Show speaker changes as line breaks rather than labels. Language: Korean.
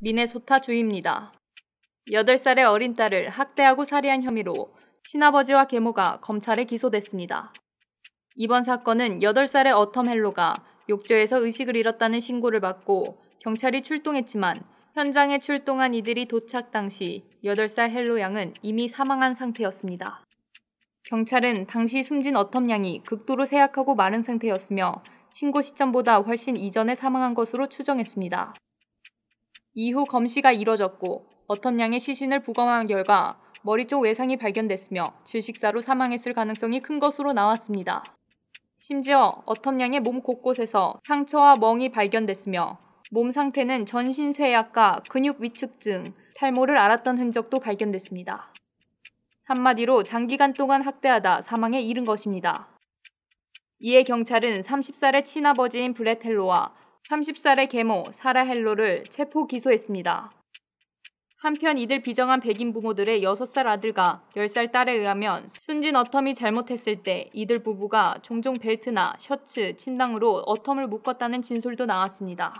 미네소타 주입니다. 8살의 어린 딸을 학대하고 살해한 혐의로 친아버지와 계모가 검찰에 기소됐습니다. 이번 사건은 8살의 어텀 헬로가 욕조에서 의식을 잃었다는 신고를 받고 경찰이 출동했지만 현장에 출동한 이들이 도착 당시 8살 헬로 양은 이미 사망한 상태였습니다. 경찰은 당시 숨진 어텀 양이 극도로 세약하고 마른 상태였으며 신고 시점보다 훨씬 이전에 사망한 것으로 추정했습니다. 이후 검시가 이뤄졌고 어떤 양의 시신을 부검한 결과 머리 쪽 외상이 발견됐으며 질식사로 사망했을 가능성이 큰 것으로 나왔습니다. 심지어 어텀 양의 몸 곳곳에서 상처와 멍이 발견됐으며 몸 상태는 전신 쇠약과 근육 위축증, 탈모를 앓았던 흔적도 발견됐습니다. 한마디로 장기간 동안 학대하다 사망에 이른 것입니다. 이에 경찰은 30살의 친아버지인 브레텔로와 30살의 계모 사라 헬로를 체포 기소했습니다. 한편 이들 비정한 백인 부모들의 6살 아들과 10살 딸에 의하면 순진 어텀이 잘못했을 때 이들 부부가 종종 벨트나 셔츠, 침낭으로 어텀을 묶었다는 진술도 나왔습니다.